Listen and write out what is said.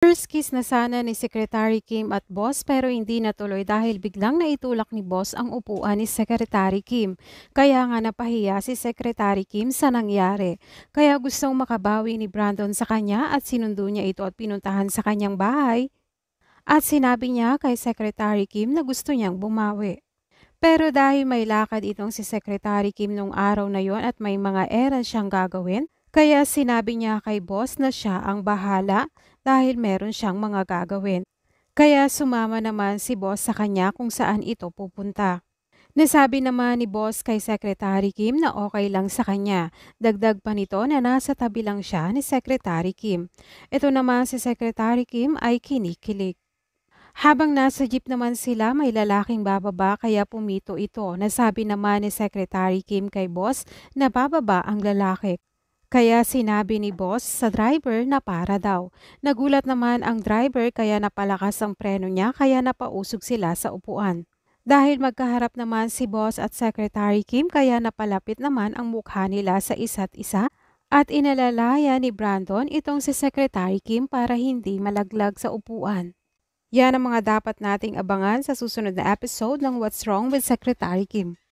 First kiss na sana ni Secretary Kim at boss pero hindi natuloy dahil biglang naitulak ni boss ang upuan ni Secretary Kim. Kaya nga napahiya si Secretary Kim sa nangyari. Kaya gustong makabawi ni Brandon sa kanya at sinundo niya ito at pinuntahan sa kanyang bahay. At sinabi niya kay Secretary Kim na gusto niyang bumawi. Pero dahil may lakad itong si Secretary Kim nung araw na yon at may mga errands siyang gagawin, kaya sinabi niya kay boss na siya ang bahala dahil meron siyang mga gagawin. Kaya sumama naman si boss sa kanya kung saan ito pupunta. Nasabi naman ni boss kay Secretary Kim na okay lang sa kanya. Dagdag pa nito na nasa tabi lang siya ni Secretary Kim. Ito naman si Secretary Kim ay kinikilig. Habang nasa jeep naman sila, may lalaking bababa kaya pumito ito. Nasabi naman ni Secretary Kim kay boss na bababa ang lalaki. Kaya sinabi ni boss sa driver na para daw. Nagulat naman ang driver kaya napalakas ang preno niya kaya napausog sila sa upuan. Dahil magkaharap naman si boss at Secretary Kim kaya napalapit naman ang mukha nila sa isa't isa at inalalaya ni Brandon itong si Secretary Kim para hindi malaglag sa upuan. Yan ang mga dapat nating abangan sa susunod na episode ng What's Wrong with Secretary Kim.